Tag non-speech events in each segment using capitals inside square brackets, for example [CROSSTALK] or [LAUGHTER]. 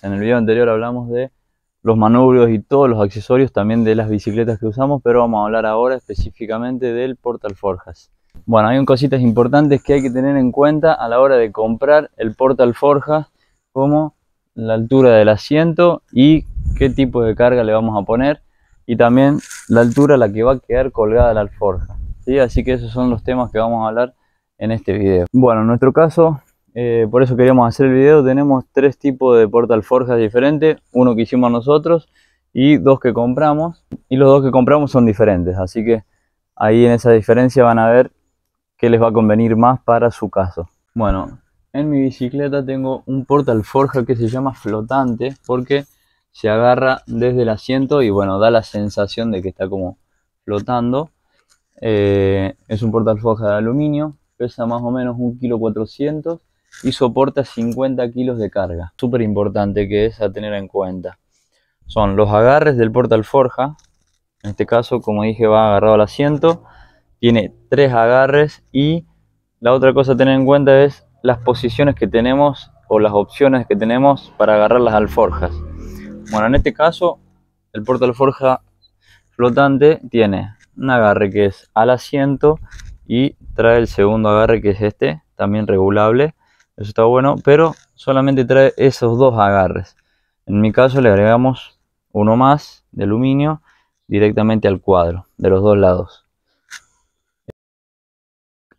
En el video anterior hablamos de los manubrios y todos los accesorios también de las bicicletas que usamos, pero vamos a hablar ahora específicamente del portalforjas. Bueno, hay un cositas importantes que hay que tener en cuenta a la hora de comprar el forjas, como la altura del asiento y qué tipo de carga le vamos a poner y también la altura a la que va a quedar colgada la alforja. ¿sí? Así que esos son los temas que vamos a hablar en este video. Bueno, en nuestro caso eh, por eso queríamos hacer el video. Tenemos tres tipos de portal forjas diferentes, uno que hicimos nosotros y dos que compramos. Y los dos que compramos son diferentes, así que ahí en esa diferencia van a ver qué les va a convenir más para su caso. Bueno, en mi bicicleta tengo un portal forja que se llama flotante porque se agarra desde el asiento y bueno, da la sensación de que está como flotando. Eh, es un portal forja de aluminio, pesa más o menos 1,4 kg y soporta 50 kilos de carga. Súper importante que es a tener en cuenta. Son los agarres del alforja En este caso, como dije, va agarrado al asiento. Tiene tres agarres y la otra cosa a tener en cuenta es las posiciones que tenemos o las opciones que tenemos para agarrar las alforjas. Bueno, en este caso, el alforja flotante tiene un agarre que es al asiento y trae el segundo agarre que es este, también regulable, eso está bueno, pero solamente trae esos dos agarres. En mi caso le agregamos uno más de aluminio directamente al cuadro, de los dos lados.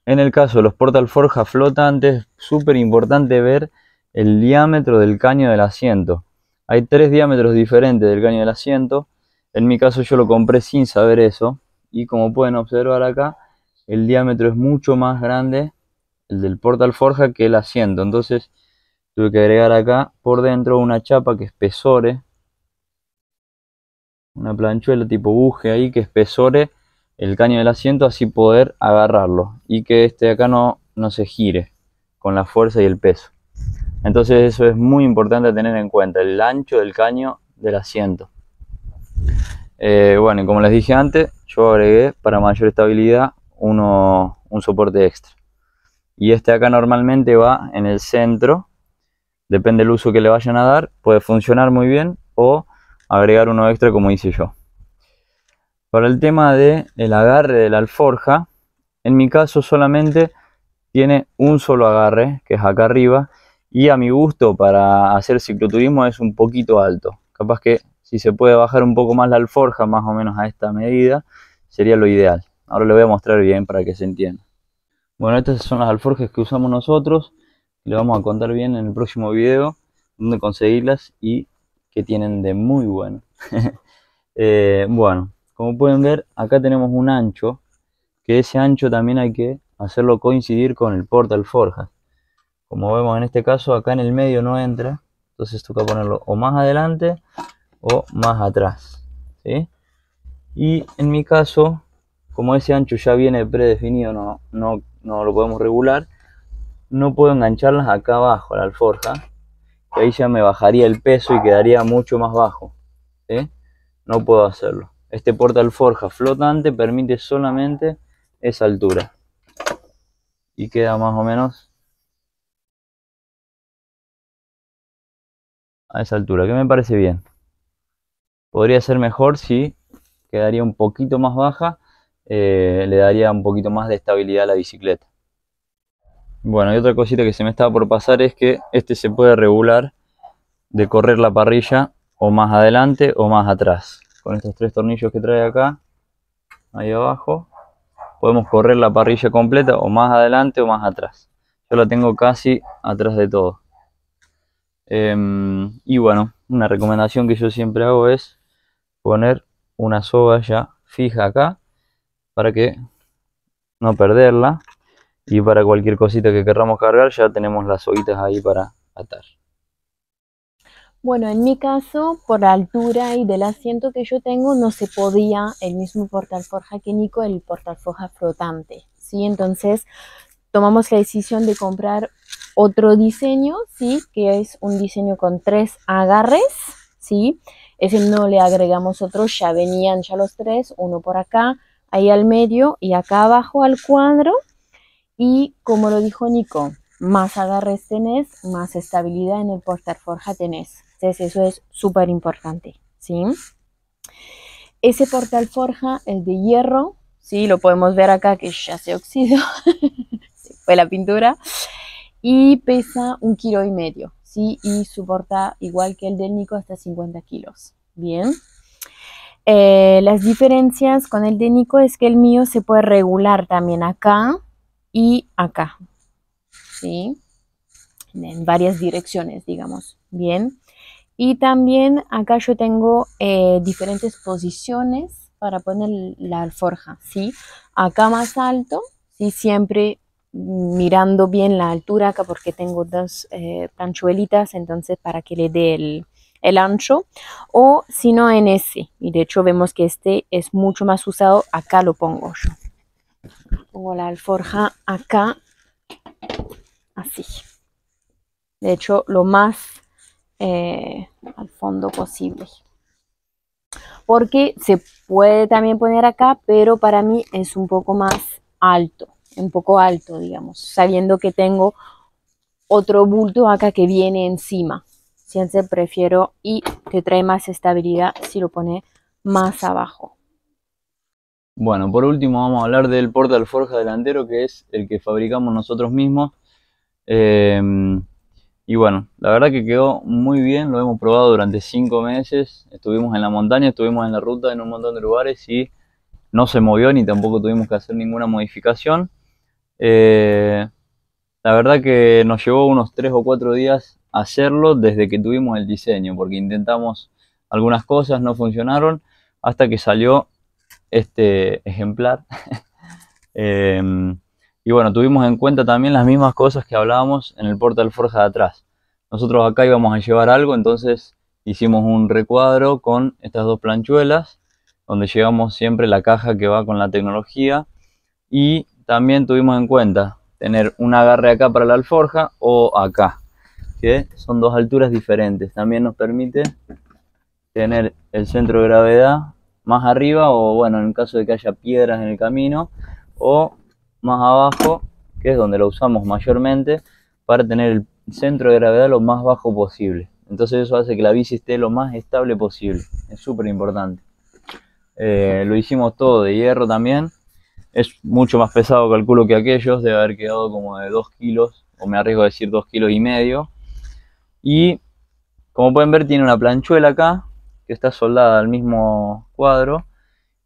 En el caso de los flotante, flotantes, súper importante ver el diámetro del caño del asiento. Hay tres diámetros diferentes del caño del asiento. En mi caso yo lo compré sin saber eso. Y como pueden observar acá, el diámetro es mucho más grande el del Portal Forja que el asiento. Entonces tuve que agregar acá por dentro una chapa que espesore. Una planchuela tipo buje ahí que espesore el caño del asiento así poder agarrarlo. Y que este de acá no, no se gire con la fuerza y el peso. Entonces eso es muy importante tener en cuenta, el ancho del caño del asiento. Eh, bueno, y como les dije antes, yo agregué para mayor estabilidad un soporte extra y este acá normalmente va en el centro depende del uso que le vayan a dar puede funcionar muy bien o agregar uno extra como hice yo para el tema del el agarre de la alforja en mi caso solamente tiene un solo agarre que es acá arriba y a mi gusto para hacer cicloturismo es un poquito alto capaz que si se puede bajar un poco más la alforja más o menos a esta medida sería lo ideal ahora le voy a mostrar bien para que se entienda bueno, estas son las alforjas que usamos nosotros. Le vamos a contar bien en el próximo video dónde conseguirlas y qué tienen de muy bueno. [LAUGHS] Eh, bueno, como pueden ver, acá tenemos un ancho, que ese ancho también hay que hacerlo coincidir con el porta alforjas. Como vemos en este caso, acá en el medio no entra, entonces toca ponerlo o más adelante o más atrás. Y en mi caso, como ese ancho ya viene predefinido, no no lo podemos regular. No puedo engancharlas acá abajo, a la alforja, que ahí ya me bajaría el peso y quedaría mucho más bajo. No puedo hacerlo. Este porta alforja flotante permite solamente esa altura. Y queda más o menos a esa altura, que me parece bien. Podría ser mejor si quedaría un poquito más baja eh, le daría un poquito más de estabilidad a la bicicleta. Bueno, y otra cosita que se me estaba por pasar es que este se puede regular de correr la parrilla o más adelante o más atrás. Con estos tres tornillos que trae acá, ahí abajo, podemos correr la parrilla completa o más adelante o más atrás. Yo la tengo casi atrás de todo. Em, y bueno, una recomendación que yo siempre hago es poner una soga ya fija acá para que no perderla y para cualquier cosita que querramos cargar ya tenemos las hojitas ahí para atar. Bueno, en mi caso, por la altura y del asiento que yo tengo, no se podía el mismo portaforja que Nico, el portaforja flotante, ¿sí? Entonces, tomamos la decisión de comprar otro diseño, ¿sí? Que es un diseño con tres agarres, ¿sí? Ese no le agregamos otro, ya venían ya los tres, uno por acá, ahí al medio y acá abajo al cuadro. Y como lo dijo Nico, más agarres tenés, más estabilidad en el forja tenés. Entonces eso es súper importante, ¿sí? Ese portalforja, es de hierro, sí, lo podemos ver acá que ya se oxidó, [LAUGHS] fue la pintura, y pesa un kilo y medio, sí, y soporta igual que el del Nico hasta 50 kilos, ¿bien? Eh, las diferencias con el de Nico es que el mío se puede regular también acá y acá, ¿sí? En varias direcciones, digamos, ¿bien? Y también acá yo tengo eh, diferentes posiciones para poner la alforja, ¿sí? Acá más alto, y Siempre mirando bien la altura acá porque tengo dos eh, panchuelitas, entonces para que le dé el el ancho o si no en ese. Y de hecho vemos que este es mucho más usado. Acá lo pongo yo. Pongo la alforja acá, así. De hecho, lo más eh, al fondo posible. Porque se puede también poner acá, pero para mí es un poco más alto, un poco alto, digamos, sabiendo que tengo otro bulto acá que viene encima siempre prefiero y que trae más estabilidad si lo pone más abajo. Bueno, por último vamos a hablar del porta alforja delantero que es el que fabricamos nosotros mismos. Eh, y bueno, la verdad que quedó muy bien, lo hemos probado durante 5 meses. Estuvimos en la montaña, estuvimos en la ruta, en un montón de lugares y no se movió ni tampoco tuvimos que hacer ninguna modificación. Eh, la verdad que nos llevó unos 3 o 4 días hacerlo desde que tuvimos el diseño, porque intentamos algunas cosas, no funcionaron, hasta que salió este ejemplar. [LAUGHS] Em, y bueno, tuvimos en cuenta también las mismas cosas que hablábamos en el portal alforja de atrás. Nosotros acá íbamos a llevar algo, entonces hicimos un recuadro con estas dos planchuelas, donde llevamos siempre la caja que va con la tecnología. Y también tuvimos en cuenta tener un agarre acá para la alforja o acá que son dos alturas diferentes. También nos permite tener el centro de gravedad más arriba o bueno, en el caso de que haya piedras en el camino o más abajo, que es donde lo usamos mayormente, para tener el centro de gravedad lo más bajo posible. Entonces eso hace que la bici esté lo más estable posible. Es súper importante. Eh, lo hicimos todo de hierro también. Es mucho más pesado, calculo, que aquellos. Debe haber quedado como de 2 kilos, o me arriesgo a decir 2 kilos y medio. Y como pueden ver tiene una planchuela acá, que está soldada al mismo cuadro,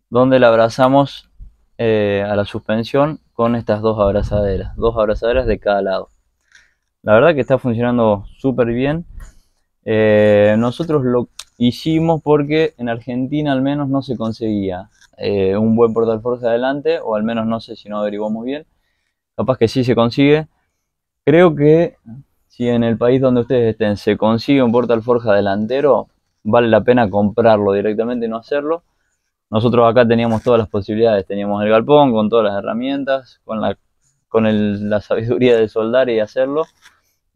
donde la abrazamos eh, a la suspensión con estas dos abrazaderas, dos abrazaderas de cada lado. La verdad que está funcionando súper bien. Eh, nosotros lo hicimos porque en Argentina al menos no se conseguía eh, un buen portal fuerza adelante, o al menos no sé si no averiguamos bien. Capaz que sí se consigue. Creo que si en el país donde ustedes estén se consigue un forja delantero, vale la pena comprarlo directamente y no hacerlo. Nosotros acá teníamos todas las posibilidades, teníamos el galpón con todas las herramientas, con la, con la sabiduría de soldar y hacerlo.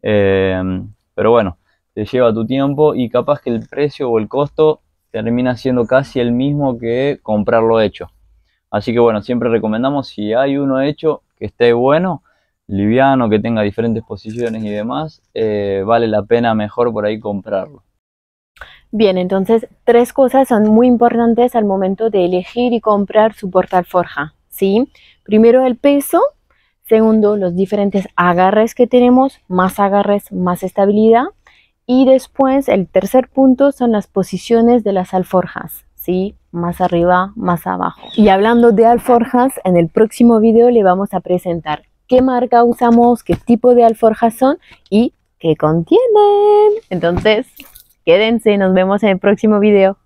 Eh, pero bueno, te lleva tu tiempo y capaz que el precio o el costo termina siendo casi el mismo que comprarlo hecho. Así que bueno, siempre recomendamos si hay uno hecho que esté bueno, liviano, que tenga diferentes posiciones y demás, eh, vale la pena mejor por ahí comprarlo. Bien, entonces tres cosas son muy importantes al momento de elegir y comprar su portalforja, ¿sí? Primero el peso, segundo los diferentes agarres que tenemos, más agarres, más estabilidad, y después el tercer punto son las posiciones de las alforjas, ¿sí? Más arriba, más abajo. Y hablando de alforjas, en el próximo video le vamos a presentar qué marca usamos, qué tipo de alforjas son y qué contienen. Entonces, quédense, nos vemos en el próximo video.